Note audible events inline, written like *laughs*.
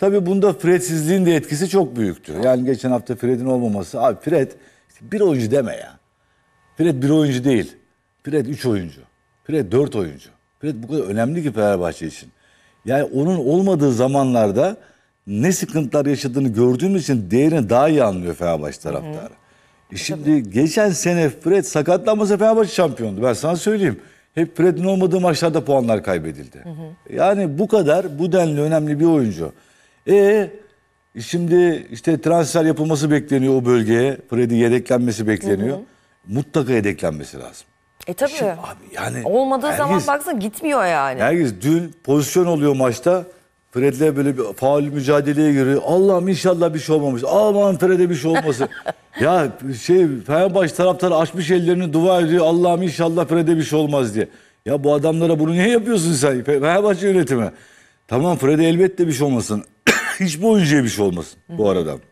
Tabii bunda Fred'sizliğin de etkisi çok büyüktü. Yani geçen hafta Fred'in olmaması. Abi Fred bir oyuncu deme ya. Fred bir oyuncu değil. Fred üç oyuncu. Fred dört oyuncu. Fred bu kadar önemli ki Fenerbahçe için. Yani onun olmadığı zamanlarda ne sıkıntılar yaşadığını gördüğümüz için değerini daha iyi anlıyor Fenerbahçe taraftarı. Hı e hı. şimdi Tabii. geçen sene Fred sakatlanmasa Fenerbahçe şampiyondu. Ben sana söyleyeyim. Hep Fred'in olmadığı maçlarda puanlar kaybedildi. Hı hı. Yani bu kadar bu denli önemli bir oyuncu. E şimdi işte transfer yapılması bekleniyor o bölgeye. Freddy yedeklenmesi bekleniyor. Hı hı. Mutlaka yedeklenmesi lazım. E tabii. Şimdi abi yani olmadığı herkes, zaman baksana gitmiyor yani. Herkes dün pozisyon oluyor maçta. Fred'le böyle bir faul mücadeleye giriyor. Allah'ım inşallah bir şey olmamış. Aman Fred'e bir şey olmasın. *laughs* ya şey Fenerbahçe taraftarı açmış ellerini dua ediyor. Allah'ım inşallah Fred'e bir şey olmaz diye. Ya bu adamlara bunu niye yapıyorsun sen? Fenerbahçe yönetimi. Tamam Fred'e elbette bir şey olmasın. Hiç bu oyuncuya bir şey olmasın bu arada.